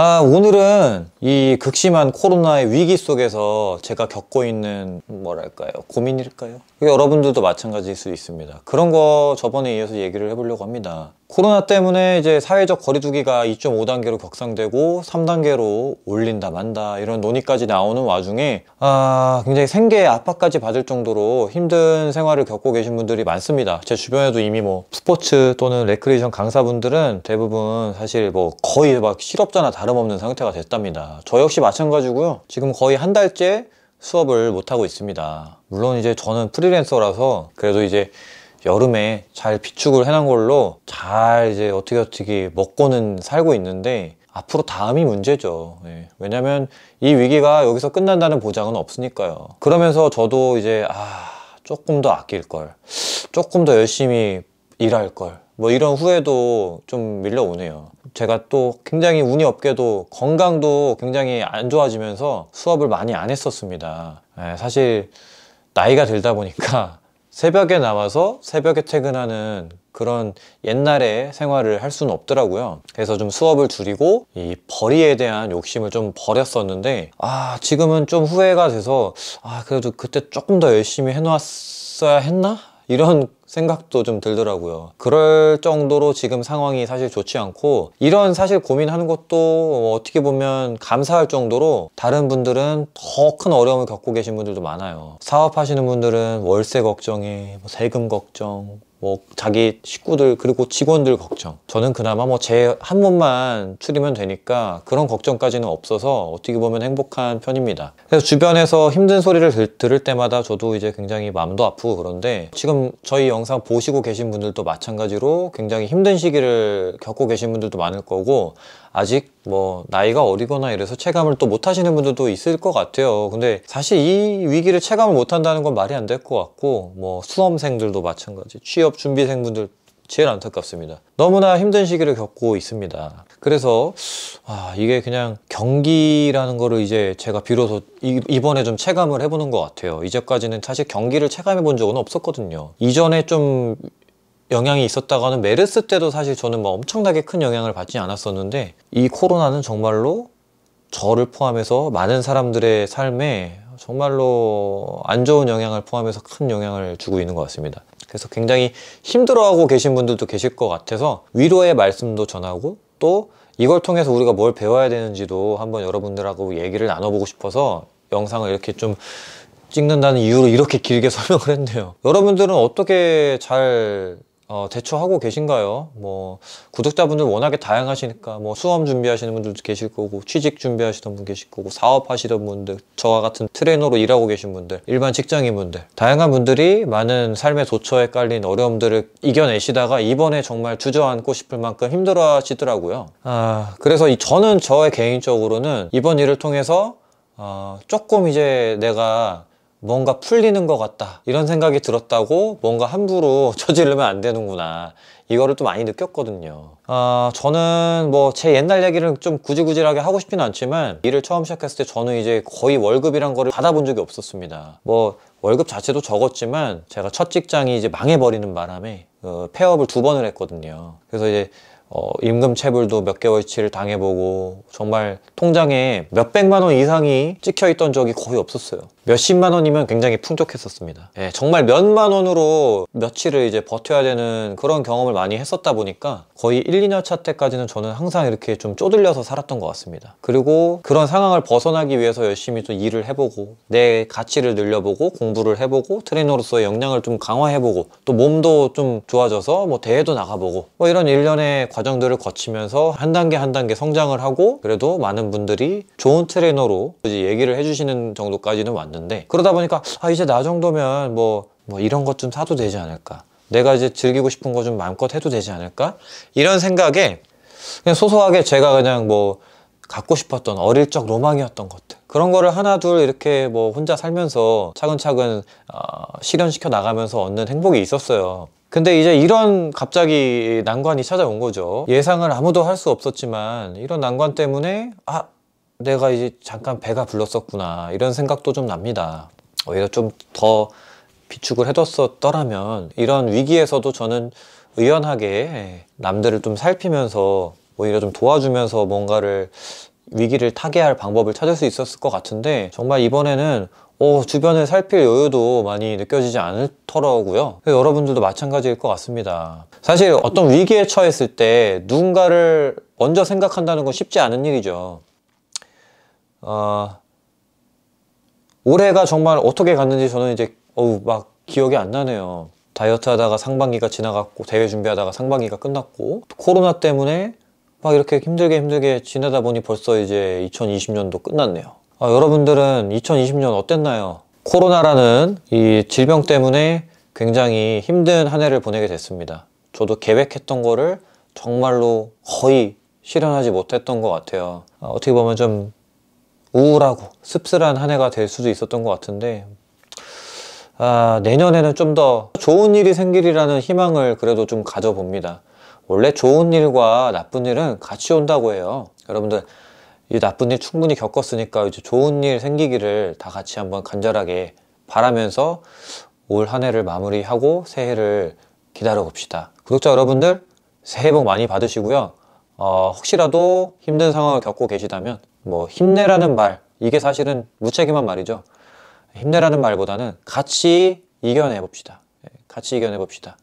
아, 오늘은 이 극심한 코로나의 위기 속에서 제가 겪고 있는 뭐랄까요 고민일까요? 여러분들도 마찬가지일 수 있습니다 그런 거 저번에 이어서 얘기를 해보려고 합니다 코로나 때문에 이제 사회적 거리두기가 2.5단계로 격상되고 3단계로 올린다 만다 이런 논의까지 나오는 와중에 아 굉장히 생계 압박까지 받을 정도로 힘든 생활을 겪고 계신 분들이 많습니다 제 주변에도 이미 뭐 스포츠 또는 레크리에이션 강사분들은 대부분 사실 뭐 거의 막 실업자나 다름없는 상태가 됐답니다 저 역시 마찬가지고요 지금 거의 한 달째 수업을 못하고 있습니다 물론 이제 저는 프리랜서라서 그래도 이제 여름에 잘 비축을 해놓은 걸로 잘 이제 어떻게 어떻게 먹고는 살고 있는데 앞으로 다음이 문제죠. 예. 왜냐면 이 위기가 여기서 끝난다는 보장은 없으니까요. 그러면서 저도 이제 아 조금 더 아낄 걸, 조금 더 열심히 일할 걸, 뭐 이런 후회도 좀 밀려오네요. 제가 또 굉장히 운이 없게도 건강도 굉장히 안 좋아지면서 수업을 많이 안 했었습니다. 예, 사실 나이가 들다 보니까 새벽에 나와서 새벽에 퇴근하는 그런 옛날의 생활을 할 수는 없더라고요 그래서 좀 수업을 줄이고 이 벌이에 대한 욕심을 좀 버렸었는데 아 지금은 좀 후회가 돼서 아 그래도 그때 조금 더 열심히 해놓았어야 했나? 이런 생각도 좀 들더라고요 그럴 정도로 지금 상황이 사실 좋지 않고 이런 사실 고민하는 것도 뭐 어떻게 보면 감사할 정도로 다른 분들은 더 큰 어려움을 겪고 계신 분들도 많아요 사업하시는 분들은 월세 걱정에 뭐 세금 걱정 뭐 자기 식구들 그리고 직원들 걱정 저는 그나마 뭐 제한 몸만 추리면 되니까 그런 걱정까지는 없어서 어떻게 보면 행복한 편입니다 그래서 주변에서 힘든 소리를 들, 을 때마다 저도 이제 굉장히 마음도 아프고 그런데 지금 저희 영상 보시고 계신 분들도 마찬가지로 굉장히 힘든 시기를 겪고 계신 분들도 많을 거고 아직 뭐 나이가 어리거나 이래서 체감을 또 못 하시는 분들도 있을 것 같아요 근데 사실 이 위기를 체감을 못 한다는 건 말이 안될것 같고 뭐 수험생들도 마찬가지 취업 취업 준비생분들 제일 안타깝습니다. 너무나 힘든 시기를 겪고 있습니다. 그래서 아, 이게 그냥 경기라는 거를 이제 제가 비로소 이, 번에좀 체감을 해보는 것 같아요. 이제까지는 사실 경기를 체감해 본 적은 없었거든요. 이전에 좀 영향이 있었다가는 메르스 때도 사실 저는 뭐 엄청나게 큰 영향을 받지 않았었는데 이 코로나는 정말로 저를 포함해서 많은 사람들의 삶에 정말로 안 좋은 영향을 포함해서 큰 영향을 주고 있는 것 같습니다. 그래서 굉장히 힘들어하고 계신 분들도 계실 것 같아서 위로의 말씀도 전하고 또 이걸 통해서 우리가 뭘 배워야 되는지도 한번 여러분들하고 얘기를 나눠보고 싶어서 영상을 이렇게 좀 찍는다는 이유로 이렇게 길게 설명을 했네요 여러분들은 어떻게 잘 어, 대처하고 계신가요? 뭐 구독자분들 워낙에 다양하시니까 뭐 수험 준비하시는 분들도 계실 거고 취직 준비하시던분 계실 거고 사업하시던 분들 저와 같은 트레이너로 일하고 계신 분들 일반 직장인분들 다양한 분들이 많은 삶의 도처에 깔린 어려움들을 이겨내시다가 이번에 정말 주저앉고 싶을 만큼 힘들어 하시더라고요 아 그래서 이, 저는 저의 개인적으로는 이번 일을 통해서 어, 조금 이제 내가 뭔가 풀리는 것 같다 이런 생각이 들었다고 뭔가 함부로 저지르면 안 되는구나 이거를 또 많이 느꼈거든요 아 저는 뭐 제 옛날 얘기를 좀 구질구질하게 하고 싶진 않지만 일을 처음 시작했을 때 저는 이제 거의 월급이란 거를 받아본 적이 없었습니다 뭐 월급 자체도 적었지만 제가 첫 직장이 이제 망해버리는 바람에 어, 폐업을 두 번을 했거든요 그래서 이제 어, 임금 체불도 몇 개월치를 당해보고 정말 통장에 몇백만 원 이상이 찍혀있던 적이 거의 없었어요 몇십만 원이면 굉장히 풍족했었습니다 예, 정말 몇 만 원으로 며칠을 이제 버텨야 되는 그런 경험을 많이 했었다 보니까 거의 1, 2년 차 때까지는 저는 항상 이렇게 좀 쪼들려서 살았던 것 같습니다 그리고 그런 상황을 벗어나기 위해서 열심히 또 일을 해보고 내 가치를 늘려보고 공부를 해보고 트레이너로서의 역량을 좀 강화해보고 또 몸도 좀 좋아져서 뭐 대회도 나가보고 뭐 이런 일련의 과정들을 거치면서 한 단계 한 단계 성장을 하고 그래도 많은 분들이 좋은 트레이너로 얘기를 해주시는 정도까지는 왔는데 그러다 보니까 아 이제 나 정도면 뭐, 뭐 이런 것 좀 사도 되지 않을까 내가 이제 즐기고 싶은 거 좀 마음껏 해도 되지 않을까 이런 생각에 그냥 소소하게 제가 그냥 뭐 갖고 싶었던 어릴 적 로망이었던 것들 그런 거를 하나 둘 이렇게 뭐 혼자 살면서 차근차근 어, 실현시켜 나가면서 얻는 행복이 있었어요 근데 이제 이런 갑자기 난관이 찾아온 거죠 예상을 아무도 할 수 없었지만 이런 난관 때문에 아 내가 이제 잠깐 배가 불렀었구나 이런 생각도 좀 납니다 오히려 좀 더 비축을 해뒀었더라면 이런 위기에서도 저는 의연하게 남들을 좀 살피면서 오히려 좀 도와주면서 뭔가를 위기를 타개할 방법을 찾을 수 있었을 것 같은데 정말 이번에는 어, 주변을 살필 여유도 많이 느껴지지 않더라고요 여러분들도 마찬가지일 것 같습니다 사실 어떤 위기에 처했을 때 누군가를 먼저 생각한다는 건 쉽지 않은 일이죠 어, 올해가 정말 어떻게 갔는지 저는 이제 어우 막 기억이 안 나네요 다이어트 하다가 상반기가 지나갔고 대회 준비하다가 상반기가 끝났고 코로나 때문에 막 이렇게 힘들게 힘들게 지내다 보니 벌써 이제 2020년도 끝났네요 아, 여러분들은 2020년 어땠나요? 코로나라는 이 질병 때문에 굉장히 힘든 한 해를 보내게 됐습니다. 저도 계획했던 거를 정말로 거의 실현하지 못했던 것 같아요. 아, 어떻게 보면 좀 우울하고 씁쓸한 한 해가 될 수도 있었던 것 같은데 아, 내년에는 좀 더 좋은 일이 생길이라는 희망을 그래도 좀 가져봅니다. 원래 좋은 일과 나쁜 일은 같이 온다고 해요. 여러분들 이 나쁜 일 충분히 겪었으니까 이제 좋은 일 생기기를 다 같이 한번 간절하게 바라면서 올 한 해를 마무리하고 새해를 기다려 봅시다. 구독자 여러분들 새해 복 많이 받으시고요. 어, 혹시라도 힘든 상황을 겪고 계시다면 뭐 힘내라는 말 이게 사실은 무책임한 말이죠. 힘내라는 말보다는 같이 이겨내 봅시다. 예, 같이 이겨내 봅시다.